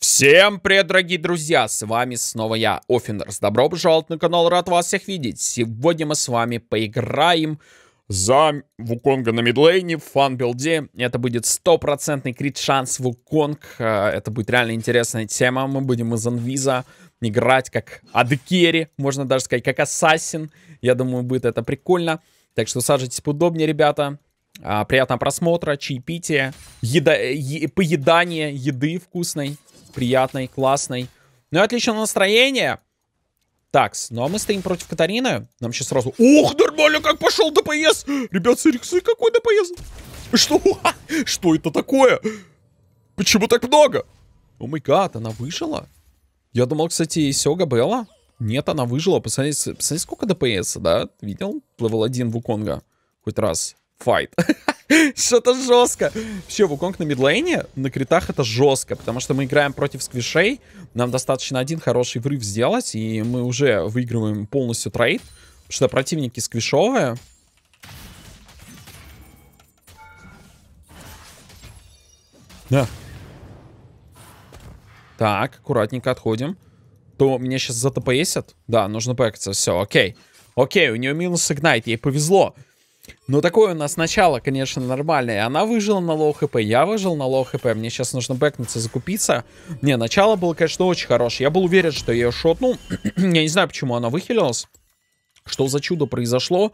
Всем привет, дорогие друзья! С вами снова я, Оффенерс. Добро пожаловать на канал, рад вас всех видеть. Сегодня мы с вами поиграем за Вуконга на мидлейне в фанбилде. Это будет стопроцентный крит-шанс Вуконг. Э, это будет реально интересная тема. Мы будем из Анвиза играть как Адекери, можно даже сказать, как Ассасин. Я думаю, будет это прикольно. Так что сажайтесь поудобнее, ребята. А, приятного просмотра, чаепития, еда, е, поедание еды вкусной приятной, классной. Ну и отличное настроение. Так, ну а мы стоим против Катарины. Нам сейчас сразу... Ух, нормально, как пошел ДПС! Ребят, смотри, какой ДПС! Что? Что это такое? Почему так много? О май гад, она выжила? Я думал, кстати, и Сёга Белла. Нет, она выжила. Посмотрите, посмотрите сколько ДПС, да? Видел? Левел 1 Вуконга. Хоть раз. Файт. Что-то жестко. Вообще, Вуконг на мидлейне, на критах это жестко, потому что мы играем против сквишей, нам достаточно один хороший врыв сделать, и мы уже выигрываем полностью трейд, что противники сквишовые. Да. Так, аккуратненько отходим. То меня сейчас затпсят. Да, нужно бэкаться. Все, окей. Окей, у нее минус игнайт, ей повезло. Но такое у нас начало, конечно, нормальное. Она выжила на лоу хп, я выжил на лоу хп. Мне сейчас нужно бэкнуться, закупиться. Не, начало было, конечно, очень хорошее. Я был уверен, что я ее шотнул. я не знаю, почему она выхилилась. Что за чудо произошло,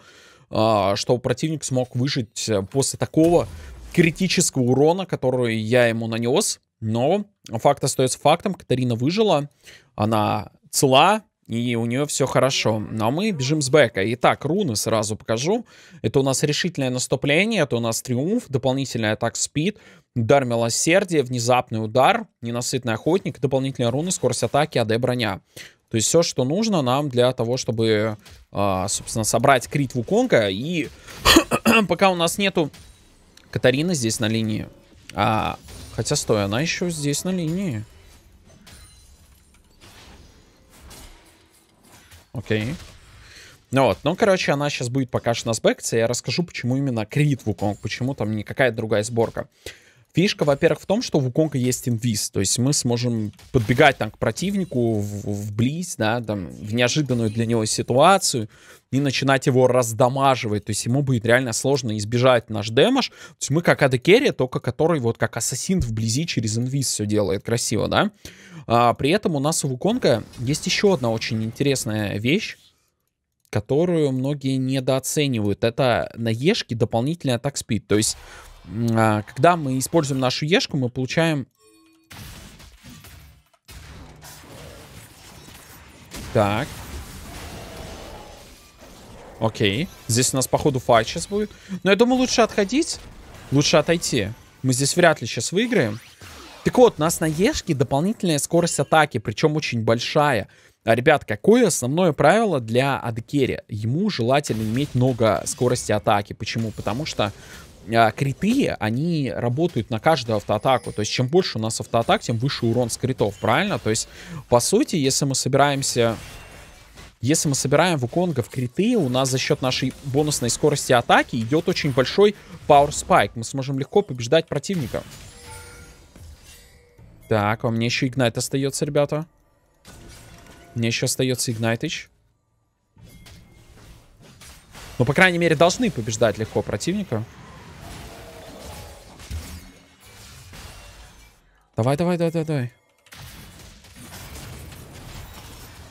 а, что противник смог выжить э, после такого критического урона, который я ему нанес. Но факт остается фактом. Катарина выжила. Она цела, и у нее все хорошо. но ну, а мы бежим с бэка. Итак, руны сразу покажу. Это у нас решительное наступление, это у нас триумф, дополнительная атака, спид, удар милосердия, внезапный удар, ненасытный охотник, дополнительные руны, скорость атаки, АД броня. То есть все, что нужно нам для того, чтобы, а, собственно, собрать крит Вуконга. И пока у нас нету Катарины здесь на линии. А, хотя, стой, она еще здесь на линии. Окей. Ну вот, ну, короче, она сейчас будет пока что нас бэкаться, я расскажу, почему именно Крит Вуконг, почему там не какая-то другая сборка. Фишка, во-первых, в том, что у Вуконга есть инвиз, то есть мы сможем подбегать там к противнику в, да, там, в неожиданную для него ситуацию и начинать его раздамаживать, то есть ему будет реально сложно избежать наш демаш. то есть мы как Адекерри, только который вот как ассасин вблизи через инвиз все делает красиво, да. А, при этом у нас у Вуконга есть еще одна очень интересная вещь, которую многие недооценивают, это наешки дополнительный атак спид, то есть а, когда мы используем нашу ешку, мы получаем... Так. Окей. Здесь у нас, походу, файт сейчас будет. Но я думаю, лучше отходить. Лучше отойти. Мы здесь вряд ли сейчас выиграем. Так вот, у нас на Ешке дополнительная скорость атаки, причем очень большая. А, ребят, какое основное правило для Адекери? Ему желательно иметь много скорости атаки. Почему? Потому что а, криты, они работают на каждую автоатаку. То есть, чем больше у нас автоатак, тем выше урон с критов, правильно? То есть, по сути, если мы собираемся... Если мы собираем Вуконга в криты, у нас за счет нашей бонусной скорости атаки идет очень большой Power Spike. Мы сможем легко побеждать противника. Так, а мне еще Игнайт остается, ребята. Мне еще остается Игнайтыч. Ну, по крайней мере, должны побеждать легко противника. Давай, давай, давай, давай.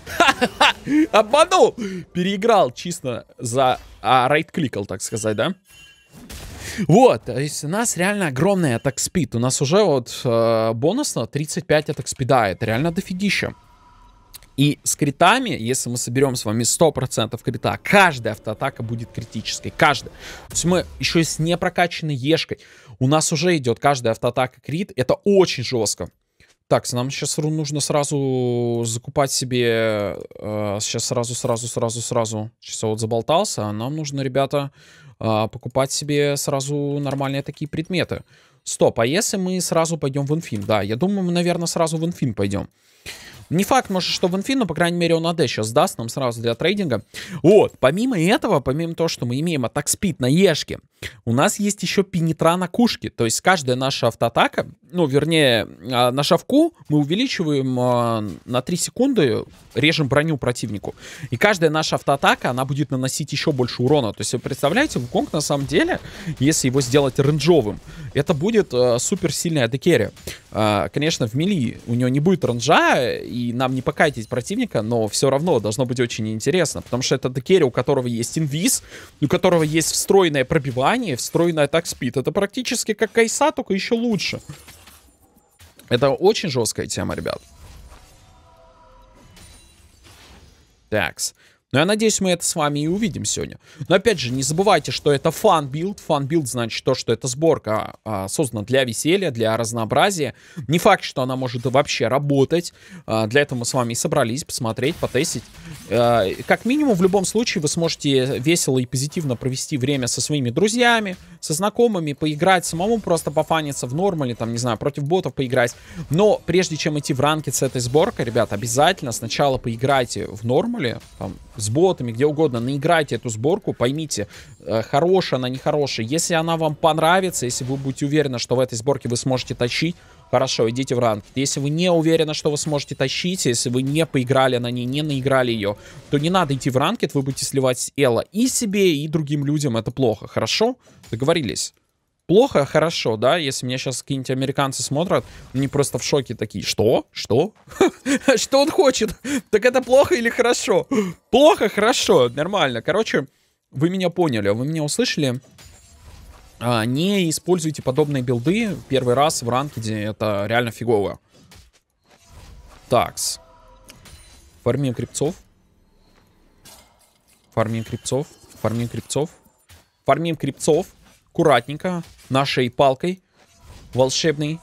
Обманул! Переиграл чисто за... А, райт-кликал, так сказать, да? Вот, то есть у нас реально огромный атак спид. У нас уже вот э, бонусно 35 атак спида. Это реально дофигища. И с критами, если мы соберем с вами 100% крита, каждая автоатака будет критической. Каждая. То есть мы еще и с непрокачанной ешкой. У нас уже идет каждая автоатака крит. Это очень жестко. Так, нам сейчас нужно сразу закупать себе... Э, сейчас сразу, сразу, сразу, сразу. Сейчас вот заболтался. А нам нужно, ребята, э, покупать себе сразу нормальные такие предметы. Стоп, а если мы сразу пойдем в инфин, Да, я думаю, мы, наверное, сразу в инфин пойдем. Не факт, может, что в инфи, но, по крайней мере, он АД сейчас даст нам сразу для трейдинга. Вот, помимо этого, помимо того, что мы имеем атак спид на Ешке, у нас есть еще пенетра на кушке. То есть каждая наша автоатака, ну, вернее, а, на шавку мы увеличиваем а, на 3 секунды, режем броню противнику. И каждая наша автоатака, она будет наносить еще больше урона. То есть, вы представляете, Вуконг на самом деле, если его сделать ренджовым, это будет а, супер сильная адекерия. Конечно, в мили у него не будет ранжа, и и нам не покайтить противника, но все равно должно быть очень интересно, потому что это декерри, у которого есть инвиз, у которого есть встроенное пробивание, встроенная атак спид. Это практически как Кайса, только еще лучше. Это очень жесткая тема, ребят. Такс. Но ну, я надеюсь, мы это с вами и увидим сегодня. Но опять же, не забывайте, что это фан-билд. Фан-билд значит то, что эта сборка а, а, создана для веселья, для разнообразия. Не факт, что она может вообще работать. А, для этого мы с вами и собрались посмотреть, потестить. А, как минимум, в любом случае, вы сможете весело и позитивно провести время со своими друзьями, со знакомыми, поиграть самому, просто пофаниться в нормале, там, не знаю, против ботов поиграть. Но прежде чем идти в ранки с этой сборкой, ребят, обязательно сначала поиграйте в нормале, там, с ботами, где угодно, наиграйте эту сборку, поймите, э, хорошая она, нехорошая. Если она вам понравится, если вы будете уверены, что в этой сборке вы сможете тащить, хорошо, идите в ранг. Если вы не уверены, что вы сможете тащить, если вы не поиграли на ней, не наиграли ее, то не надо идти в ранкет, вы будете сливать Элла и себе, и другим людям, это плохо, хорошо? Договорились? плохо, хорошо, да, если меня сейчас какие-нибудь американцы смотрят, они просто в шоке такие, что? Что? Что он хочет? Так это плохо или хорошо? Плохо, хорошо, нормально. Короче, вы меня поняли, вы меня услышали. А, не используйте подобные билды первый раз в ранкеде, это реально фигово. Такс. Фармим крипцов. Фармим крипцов. Фармим крипцов. Фармим крипцов аккуратненько нашей палкой волшебной.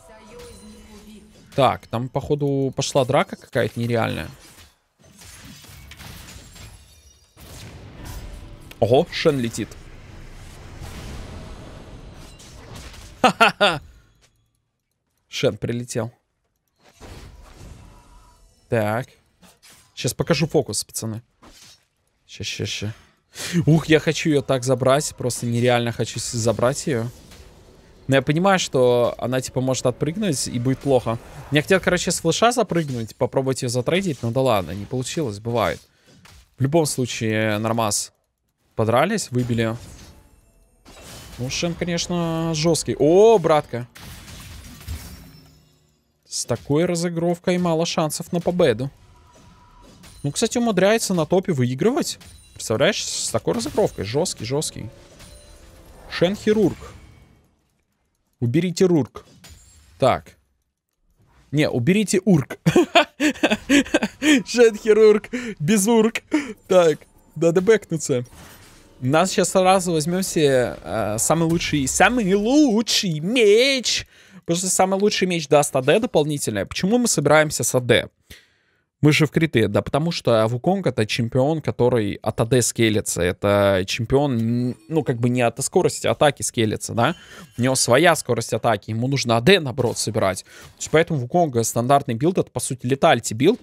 Так, там, походу, пошла драка какая-то нереальная. Ого, Шен летит. Ха-ха-ха! Шен прилетел. Так. Сейчас покажу фокус, пацаны. Сейчас, сейчас, сейчас. Ух, я хочу ее так забрать. Просто нереально хочу забрать ее. Но я понимаю, что она, типа, может отпрыгнуть и будет плохо. Мне хотел короче, с флеша запрыгнуть, попробовать ее затрейдить. Ну да ладно, не получилось, бывает. В любом случае, нормас. Подрались, выбили. Ну, Шен, конечно, жесткий. О, братка. С такой разыгровкой мало шансов на победу. Ну, кстати, умудряется на топе выигрывать. Представляешь, с такой разыгровкой. Жесткий, жесткий. Шен-хирург. Уберите рурк. Так. Не, уберите урк. Шен-хирург. Без урк. Так, надо бэкнуться. Нас сейчас сразу возьмем все э, самый лучший, самый лучший меч. Потому что самый лучший меч даст АД дополнительное. Почему мы собираемся с АД? Мы же в криты, да, потому что Вуконг это чемпион, который от АД скелится. Это чемпион, ну, как бы не от скорости атаки скелится, да. У него своя скорость атаки, ему нужно АД, наоборот, собирать. То есть, поэтому Вуконга стандартный билд, это, по сути, летальти билд.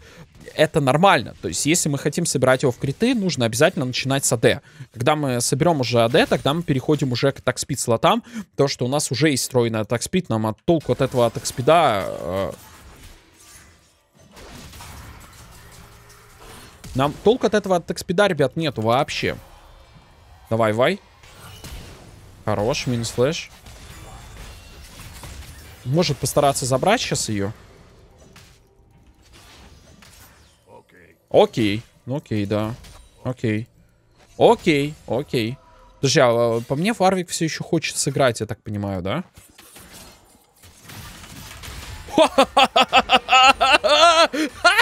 Это нормально. То есть, если мы хотим собирать его в криты, нужно обязательно начинать с АД. Когда мы соберем уже АД, тогда мы переходим уже к такспид слотам. То, что у нас уже есть встроенный атакспид, нам от толку от этого атакспида... Э, Нам толк от этого, от экспеда, ребят, нету вообще. Давай, вай. Хорош, минус флэш. Может постараться забрать сейчас ее. Окей. Ну окей, да. Окей. Окей, окей. Подожди, а, а, по мне Фарвик все еще хочет сыграть, я так понимаю, да?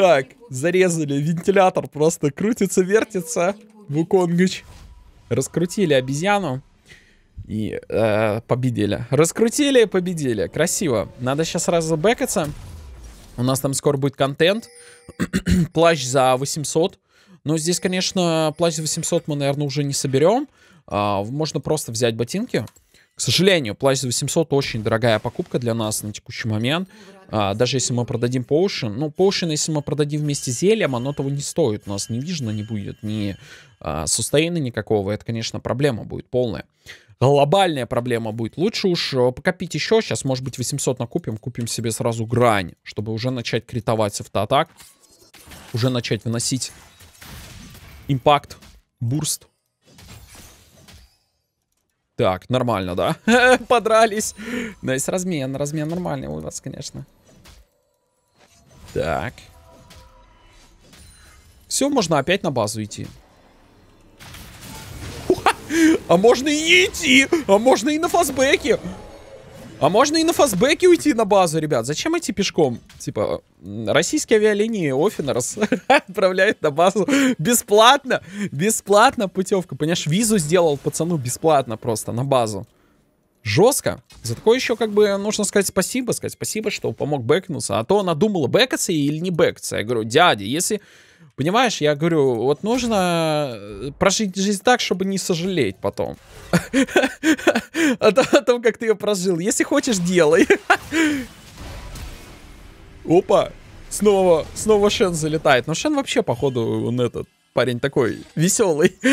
Так, зарезали. Вентилятор просто крутится, вертится. Вуконгыч. Раскрутили обезьяну. И э, победили. Раскрутили, победили. Красиво. Надо сейчас сразу бэкаться. У нас там скоро будет контент. плащ за 800. Но здесь, конечно, плащ за 800 мы, наверное, уже не соберем. А, можно просто взять ботинки. К сожалению, плащ за 800 очень дорогая покупка для нас на текущий момент. А, даже если мы продадим поушен, ну, поушен, если мы продадим вместе с зельем, оно того не стоит. У нас не вижено не будет, ни а, сустейна никакого. Это, конечно, проблема будет полная. Глобальная проблема будет. Лучше уж э, покопить еще. Сейчас, может быть, 800 накупим. Купим себе сразу грань, чтобы уже начать критовать с автоатак. Уже начать вносить импакт, бурст. Так, нормально, да? Подрались. Найс, размен, размен нормальный у вас, конечно. Так. Все, можно опять на базу идти. А можно и не идти. А можно и на фастбеке. А можно и на фастбеке уйти на базу, ребят. Зачем идти пешком? Типа, российские авиалинии Офинерс отправляют на базу бесплатно. Бесплатно путевка. Понимаешь, визу сделал пацану бесплатно просто на базу жестко. За такое еще, как бы, нужно сказать спасибо, сказать спасибо, что помог бэкнуться. А то она думала, бэкаться или не бэкаться. Я говорю, дядя, если... Понимаешь, я говорю, вот нужно э, прожить жизнь так, чтобы не сожалеть потом. О том, как ты ее прожил. Если хочешь, делай. Опа. Снова, снова Шен залетает. Но Шен вообще, походу, он этот парень такой веселый.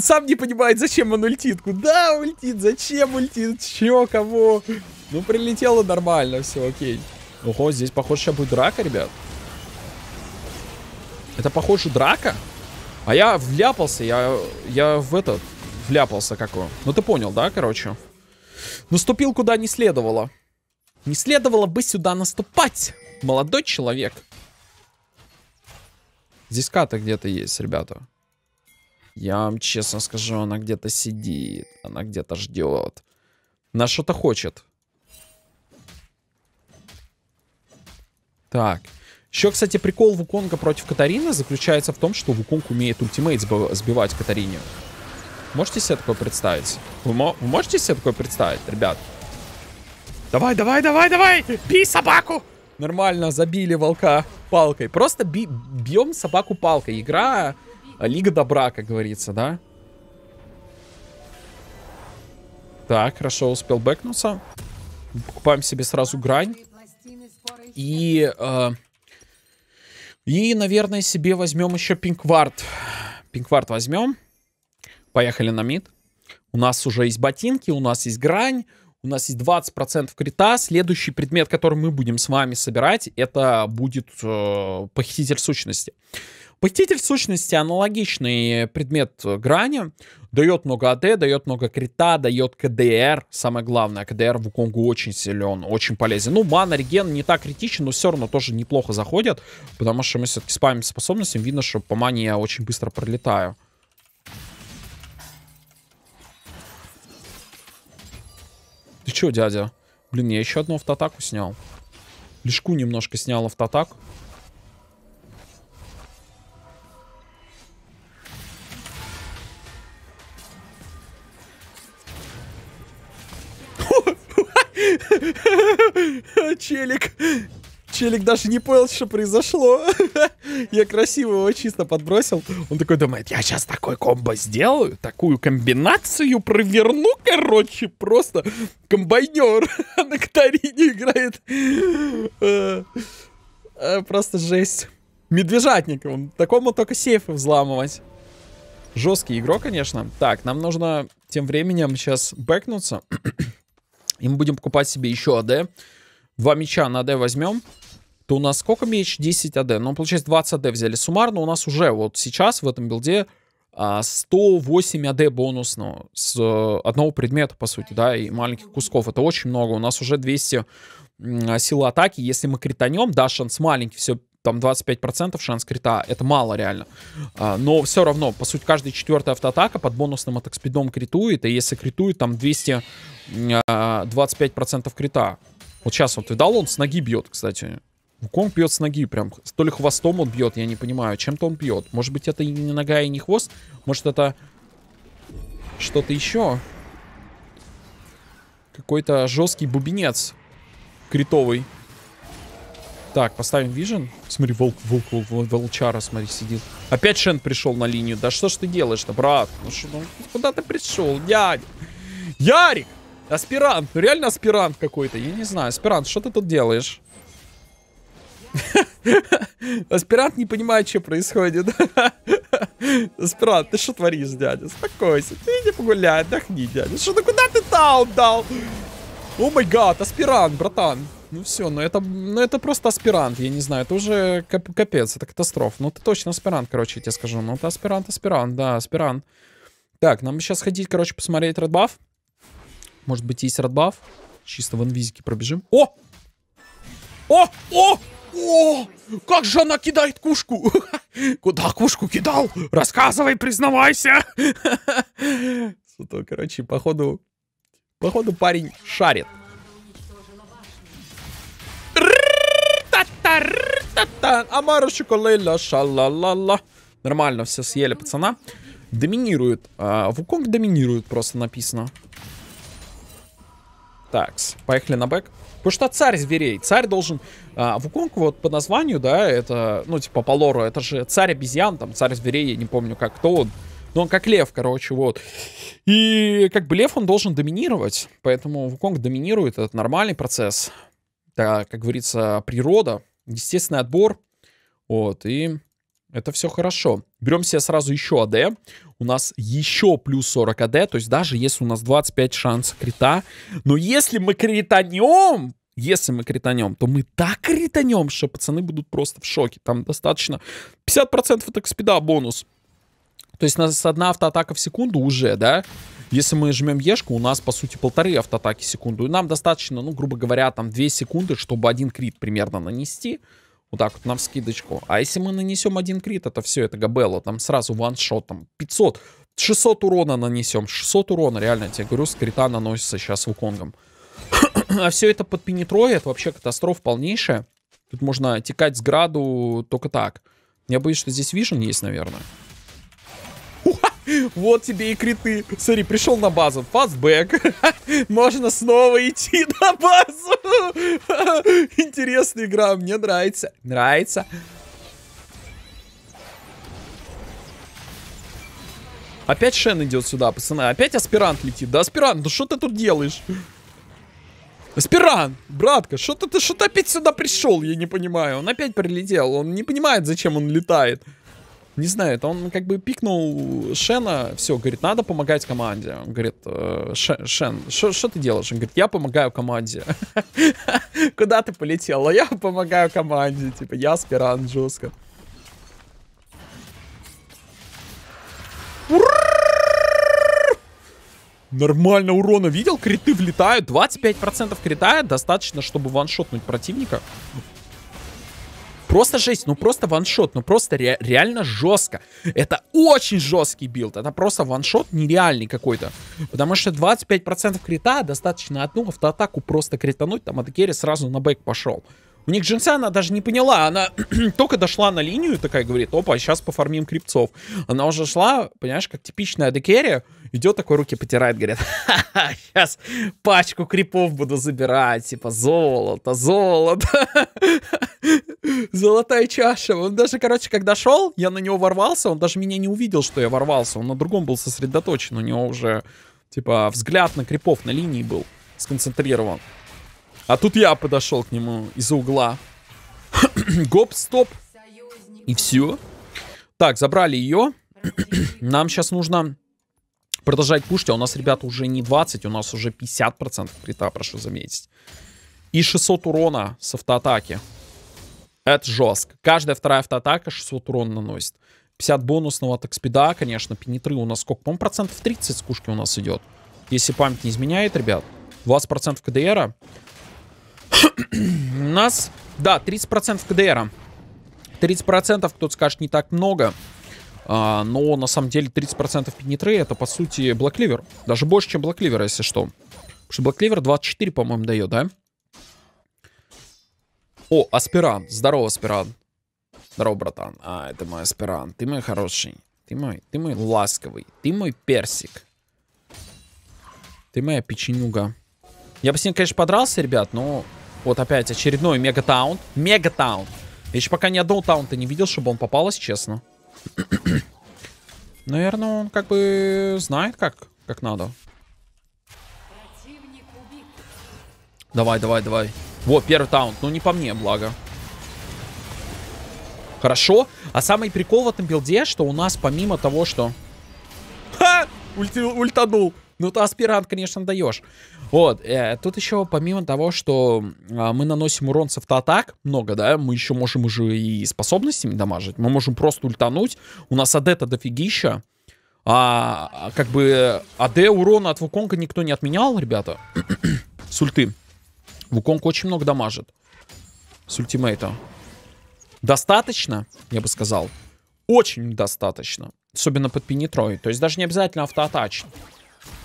Сам не понимает, зачем он ультит. Куда ультит? Зачем ультит? Чё, кого? Ну, прилетело нормально, все, окей. Ого, здесь, похоже, сейчас будет драка, ребят. Это, похоже, драка? А я вляпался, я, я в этот, вляпался как его. Ну, ты понял, да, короче? Наступил куда не следовало. Не следовало бы сюда наступать, молодой человек. Здесь ката где-то есть, ребята. Я вам честно скажу, она где-то сидит. Она где-то ждет. Она что-то хочет. Так. Еще, кстати, прикол Вуконга против Катарины заключается в том, что Вуконг умеет ультимейт сбивать Катарине. Можете себе такое представить? Вы, мо вы можете себе такое представить, ребят? Давай, давай, давай, давай! Бей собаку! Нормально, забили волка палкой. Просто би бьем собаку палкой. Игра а Лига добра, как говорится, да? Так, хорошо, успел бэкнуться. Покупаем себе сразу грань. И... Э, и, наверное, себе возьмем еще пинквард. Пинквард возьмем. Поехали на мид. У нас уже есть ботинки, у нас есть грань, у нас есть 20% крита. Следующий предмет, который мы будем с вами собирать, это будет э, похититель сущности. Похититель сущности аналогичный предмет грани. Дает много АД, дает много крита, дает КДР. Самое главное, КДР в Уконгу очень силен, очень полезен. Ну, мана, реген не так критичен, но все равно тоже неплохо заходят. Потому что мы все-таки спамим способностями. Видно, что по мане я очень быстро пролетаю. Ты чё, дядя? Блин, я еще одну автоатаку снял. Лишку немножко снял автоатаку. Челик. Челик даже не понял, что произошло. Я красиво его чисто подбросил. Он такой думает, я сейчас такой комбо сделаю, такую комбинацию проверну, короче, просто комбайнер а на гитарине играет. Э, э, просто жесть. Медвежатник, он такому только сейфы взламывать. Жесткий игрок, конечно. Так, нам нужно тем временем сейчас бэкнуться. И мы будем покупать себе еще АД. Два меча на АД возьмем. То у нас сколько меч? 10 АД. Ну, получается, 20 АД взяли суммарно. У нас уже вот сейчас в этом билде 108 а, АД бонусного с э, одного предмета, по сути, да, и маленьких кусков. Это очень много. У нас уже 200 силы атаки. Если мы кританем, да, шанс маленький, все там 25% шанс крита, это мало реально. А, но все равно, по сути, каждая четвертая автоатака под бонусным атакспидом критует, и если критует, там 225% а, крита. Вот сейчас вот, видал, он с ноги бьет, кстати. Вуконг бьет с ноги прям. То ли хвостом он бьет, я не понимаю. Чем-то он бьет. Может быть, это и не нога, и не хвост. Может, это что-то еще. Какой-то жесткий бубенец критовый. Так, поставим вижен. Смотри, волк, волк, волк, волк, волчара, смотри, сидит. Опять Шен пришел на линию. Да что ж ты делаешь-то, брат? Ну что, ну, куда ты пришел, дядя? Ярик! Аспирант, ну реально аспирант какой-то. Я не знаю, аспирант, что ты тут делаешь? Аспирант не понимает, что происходит. Аспирант, ты что творишь, дядя? Успокойся, ты иди погуляй, отдохни, дядя. Что ты, ну куда ты таун дал? О май гад, аспирант, братан ну все, ну это, ну это просто аспирант, я не знаю, это уже кап капец, это катастрофа. Ну ты точно аспирант, короче, я тебе скажу. Ну это аспирант, аспирант, да, аспирант. Так, нам сейчас ходить, короче, посмотреть редбаф. Может быть, есть редбаф. Чисто в инвизике пробежим. О! О! О! О! Как же она кидает кушку! Куда кушку кидал? Рассказывай, признавайся! Зато, короче, походу... Походу парень шарит. Амарушику а лейла шалалала. Нормально все съели, пацана. Доминирует. А, Вуконг доминирует, просто написано. Так, поехали на бэк. Потому что царь зверей. Царь должен... А, Вуконг вот по названию, да, это... Ну, типа по лору, это же царь обезьян, там, царь зверей, я не помню, как кто он. Но он как лев, короче, вот. И как бы лев он должен доминировать. Поэтому Вуконг доминирует, это нормальный процесс. Так, как говорится, природа естественный отбор. Вот, и это все хорошо. Берем себе сразу еще АД. У нас еще плюс 40 АД. То есть даже если у нас 25 шансов крита. Но если мы кританем, если мы кританем, то мы так кританем, что пацаны будут просто в шоке. Там достаточно 50% от экспеда бонус. То есть у нас одна автоатака в секунду уже, да? Если мы жмем Ешку, у нас, по сути, полторы автоатаки в секунду. И нам достаточно, ну, грубо говоря, там две секунды, чтобы один крит примерно нанести. Вот так вот, нам скидочку. А если мы нанесем один крит, это все, это габелла. Там сразу ваншот, там 500, 600 урона нанесем. 600 урона, реально, я тебе говорю, с крита наносится сейчас вуконгом. а все это под пенетрой, это вообще катастрофа полнейшая. Тут можно текать с граду только так. Я боюсь, что здесь вижен есть, наверное. Вот тебе и криты. Смотри, пришел на базу. Фастбэк. Можно снова идти на базу. Интересная игра, мне нравится. Нравится. Опять Шен идет сюда, пацаны. Опять аспирант летит. Да, аспирант, ну что ты тут делаешь? Аспирант, братка, что ты, ты что-то опять сюда пришел, я не понимаю. Он опять прилетел, он не понимает, зачем он летает не знаю, знает, он как бы пикнул Шена, все, говорит, надо помогать команде. Он говорит, э, Шен, что ты делаешь? Он говорит, я помогаю команде. Куда ты полетела? Я помогаю команде, типа, я спиран жестко. Нормально урона видел, криты влетают, 25% крита достаточно, чтобы ваншотнуть противника просто жесть, ну просто ваншот, ну просто ре реально жестко. Это очень жесткий билд, это просто ваншот нереальный какой-то. Потому что 25% крита достаточно одну автоатаку просто критануть, там Адекери сразу на бэк пошел. У них Джинса она даже не поняла, она только дошла на линию, такая говорит, опа, сейчас пофармим крипцов. Она уже шла, понимаешь, как типичная Адекерия, идет такой руки потирает, говорит, сейчас пачку крипов буду забирать, типа золото, золото, золотая чаша. Он даже, короче, когда шел, я на него ворвался, он даже меня не увидел, что я ворвался, он на другом был сосредоточен, у него уже, типа, взгляд на крипов на линии был сконцентрирован. А тут я подошел к нему из-за угла. Гоп-стоп. И все. Так, забрали ее. Нам сейчас нужно продолжать пушить, а у нас, ребята, уже не 20, у нас уже 50% крита, прошу заметить. И 600 урона с автоатаки. Это жестко. Каждая вторая автоатака 600 урона наносит. 50 бонусного от экспеда, конечно, пенитры у нас сколько? по процентов 30 с кушки у нас идет. Если память не изменяет, ребят. 20% КДРа. у нас, да, 30% КДРа. 30% кто-то скажет не так много. А, но на самом деле 30% пенетры это по сути Black Cleaver. Даже больше, чем Black Cleaver, если что. Потому что Black Cleaver 24, по-моему, дает, да? О, аспирант. Здорово, аспирант. Здорово, братан. А, это мой аспирант. Ты мой хороший. Ты мой, ты мой ласковый. Ты мой персик. Ты моя печенюга. Я бы с ним, конечно, подрался, ребят, но... Вот опять очередной мегатаун. Мегатаун. Я еще пока ни одного таунта не видел, чтобы он попался честно. Наверное, он как бы знает, как, как надо. Давай, давай, давай. Во, первый таунт. Ну, не по мне, благо. Хорошо. А самый прикол в этом билде, что у нас помимо того, что... Ха! Ульти... Ультанул. Ну, то аспирант, конечно, даешь. Вот. Э, тут еще, помимо того, что э, мы наносим урон с автоатак, много, да, мы еще можем уже и способностями дамажить. Мы можем просто ультануть. У нас ад адета дофигища. А, а, как бы АД урона от Вуконга никто не отменял, ребята. с ульты. Вуконг очень много дамажит. С ультимейта. Достаточно, я бы сказал. Очень достаточно. Особенно под пенетрой. То есть даже не обязательно автоатачить.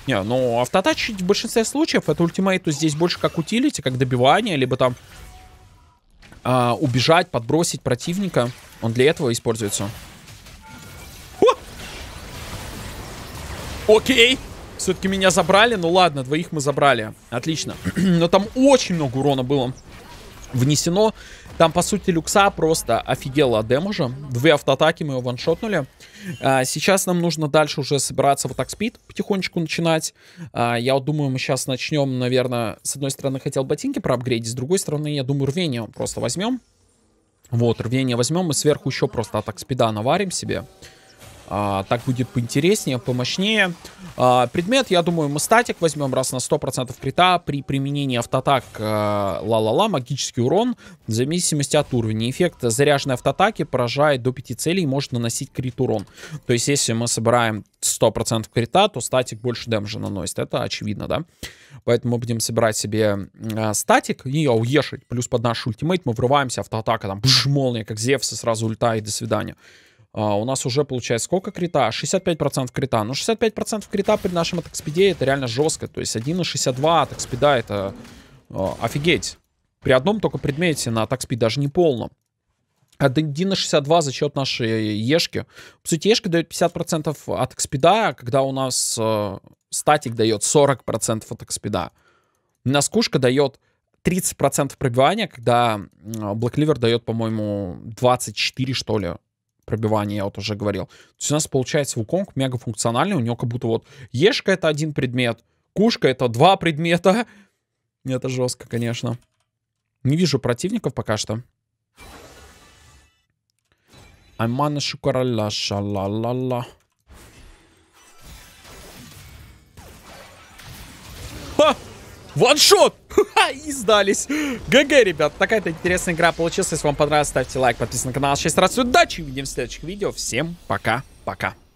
Не, ну, автотачить в большинстве случаев это ультимейт. здесь больше как утилити, как добивание, либо там а, убежать, подбросить противника. Он для этого используется. О! Окей. Все-таки меня забрали. Ну ладно, двоих мы забрали. Отлично. Но там очень много урона было внесено. Там, по сути, Люкса просто офигела от демажа. Две автоатаки мы его ваншотнули. А, сейчас нам нужно дальше уже собираться вот так спид потихонечку начинать. А, я вот думаю, мы сейчас начнем, наверное, с одной стороны хотел ботинки проапгрейдить, с другой стороны, я думаю, рвение просто возьмем. Вот, рвение возьмем, и сверху еще просто атак спида наварим себе. А, так будет поинтереснее, помощнее. А, предмет, я думаю, мы статик возьмем раз на 100% крита. При применении автоатак э, ла-ла-ла, магический урон, в зависимости от уровня. Эффект заряженной автоатаки поражает до 5 целей и может наносить крит урон. То есть, если мы собираем 100% крита, то статик больше дэмжа наносит. Это очевидно, да? Поэтому мы будем собирать себе э, статик и ауешить. Плюс под наш ультимейт мы врываемся, автоатака там, бш, молния, как Зевс, и сразу улетает до свидания. А, у нас уже получается сколько крита? 65% крита. Ну, 65% крита при нашем атакспиде это реально жестко. То есть 1,62 атакспида это э, офигеть. При одном только предмете на атакспид даже не полном. От 1.62 за счет нашей Ешки. По сути, Ешка дает 50% от экспеда, когда у нас э, статик дает 40% от экспеда. Наскушка дает 30% пробивания, когда Блэкливер дает, по-моему, 24, что ли пробивание, я вот уже говорил. То есть у нас получается Wukong мегафункциональный, у него как будто вот ешка это один предмет, кушка это два предмета. Это жестко, конечно. Не вижу противников пока что. Аймана шукаралла шалалала. Ха! Ваншот! И сдались. ГГ, ребят. Такая-то интересная игра получилась. Если вам понравилось, ставьте лайк, подписывайтесь на канал. 6 раз удачи. Увидимся в следующих видео. Всем пока-пока.